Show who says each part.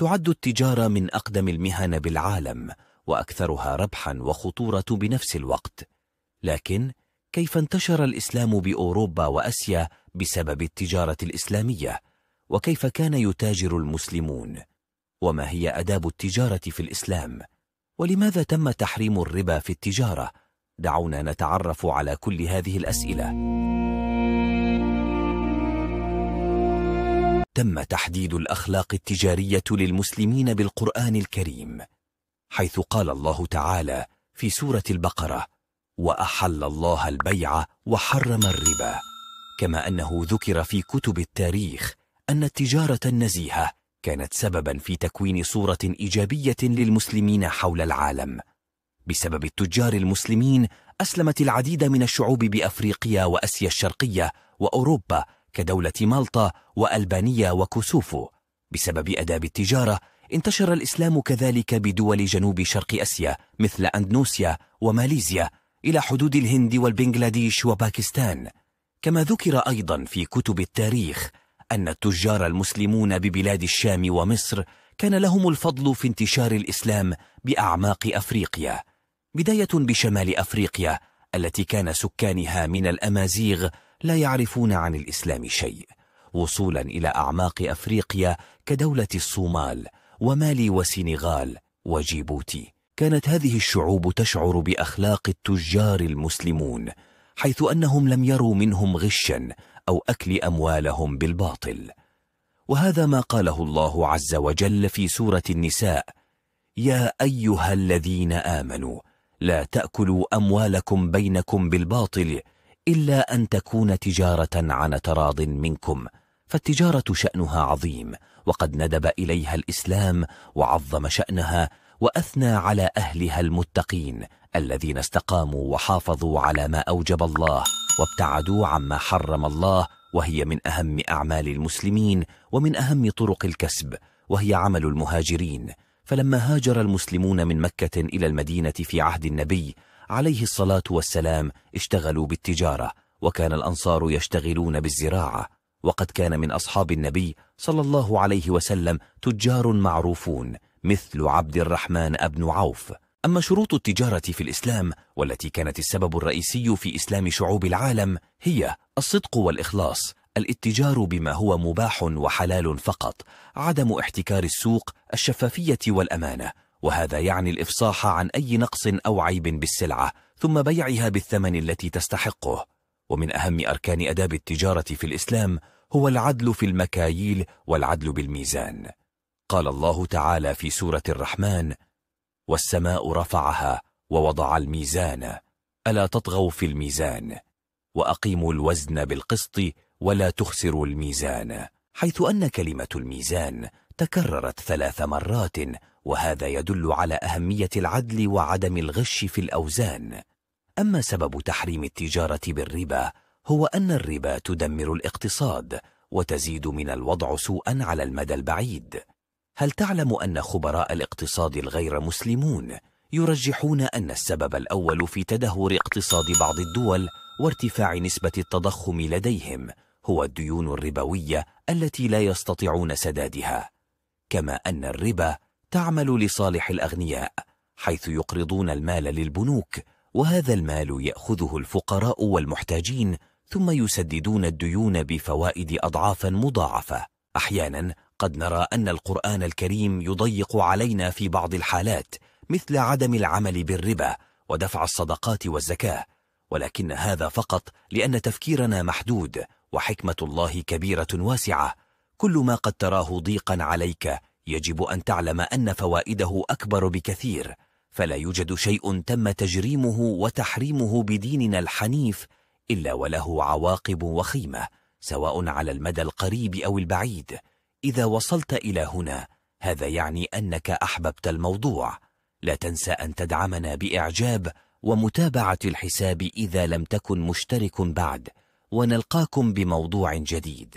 Speaker 1: تعد التجارة من أقدم المهن بالعالم وأكثرها ربحا وخطورة بنفس الوقت لكن كيف انتشر الإسلام بأوروبا وأسيا بسبب التجارة الإسلامية وكيف كان يتاجر المسلمون وما هي أداب التجارة في الإسلام ولماذا تم تحريم الربا في التجارة دعونا نتعرف على كل هذه الأسئلة تم تحديد الأخلاق التجارية للمسلمين بالقرآن الكريم حيث قال الله تعالى في سورة البقرة وأحل الله البيع وحرم الربا كما أنه ذكر في كتب التاريخ أن التجارة النزيهة كانت سببا في تكوين صورة إيجابية للمسلمين حول العالم بسبب التجار المسلمين أسلمت العديد من الشعوب بأفريقيا وأسيا الشرقية وأوروبا كدولة مالطا وألبانيا وكوسوفو بسبب أداب التجارة انتشر الإسلام كذلك بدول جنوب شرق أسيا مثل أندنوسيا وماليزيا إلى حدود الهند والبنغلاديش وباكستان كما ذكر أيضا في كتب التاريخ أن التجار المسلمون ببلاد الشام ومصر كان لهم الفضل في انتشار الإسلام بأعماق أفريقيا بداية بشمال أفريقيا التي كان سكانها من الأمازيغ لا يعرفون عن الإسلام شيء وصولا إلى أعماق أفريقيا كدولة الصومال ومالي وسنغال وجيبوتي كانت هذه الشعوب تشعر بأخلاق التجار المسلمون حيث أنهم لم يروا منهم غشا أو أكل أموالهم بالباطل وهذا ما قاله الله عز وجل في سورة النساء يا أيها الذين آمنوا لا تأكلوا أموالكم بينكم بالباطل إلا أن تكون تجارة عن تراض منكم فالتجارة شأنها عظيم وقد ندب إليها الإسلام وعظم شأنها وأثنى على أهلها المتقين الذين استقاموا وحافظوا على ما أوجب الله وابتعدوا عما حرم الله وهي من أهم أعمال المسلمين ومن أهم طرق الكسب وهي عمل المهاجرين فلما هاجر المسلمون من مكة إلى المدينة في عهد النبي عليه الصلاة والسلام اشتغلوا بالتجارة وكان الأنصار يشتغلون بالزراعة وقد كان من أصحاب النبي صلى الله عليه وسلم تجار معروفون مثل عبد الرحمن أبن عوف أما شروط التجارة في الإسلام والتي كانت السبب الرئيسي في إسلام شعوب العالم هي الصدق والإخلاص الاتجار بما هو مباح وحلال فقط عدم احتكار السوق الشفافية والأمانة وهذا يعني الإفصاح عن أي نقص أو عيب بالسلعة ثم بيعها بالثمن التي تستحقه ومن أهم أركان أداب التجارة في الإسلام هو العدل في المكاييل والعدل بالميزان قال الله تعالى في سورة الرحمن والسماء رفعها ووضع الميزان ألا تطغوا في الميزان وأقيموا الوزن بالقسط ولا تخسروا الميزان حيث أن كلمة الميزان تكررت ثلاث مرات وهذا يدل على أهمية العدل وعدم الغش في الأوزان أما سبب تحريم التجارة بالربا هو أن الربا تدمر الاقتصاد وتزيد من الوضع سوءا على المدى البعيد هل تعلم أن خبراء الاقتصاد الغير مسلمون يرجحون أن السبب الأول في تدهور اقتصاد بعض الدول وارتفاع نسبة التضخم لديهم هو الديون الربوية التي لا يستطيعون سدادها كما أن الربا تعمل لصالح الأغنياء حيث يقرضون المال للبنوك وهذا المال يأخذه الفقراء والمحتاجين ثم يسددون الديون بفوائد أضعافا مضاعفة أحيانا قد نرى أن القرآن الكريم يضيق علينا في بعض الحالات مثل عدم العمل بالربا ودفع الصدقات والزكاة ولكن هذا فقط لأن تفكيرنا محدود وحكمة الله كبيرة واسعة كل ما قد تراه ضيقا عليك يجب أن تعلم أن فوائده أكبر بكثير فلا يوجد شيء تم تجريمه وتحريمه بديننا الحنيف إلا وله عواقب وخيمة سواء على المدى القريب أو البعيد إذا وصلت إلى هنا هذا يعني أنك أحببت الموضوع لا تنسى أن تدعمنا بإعجاب ومتابعة الحساب إذا لم تكن مشترك بعد ونلقاكم بموضوع جديد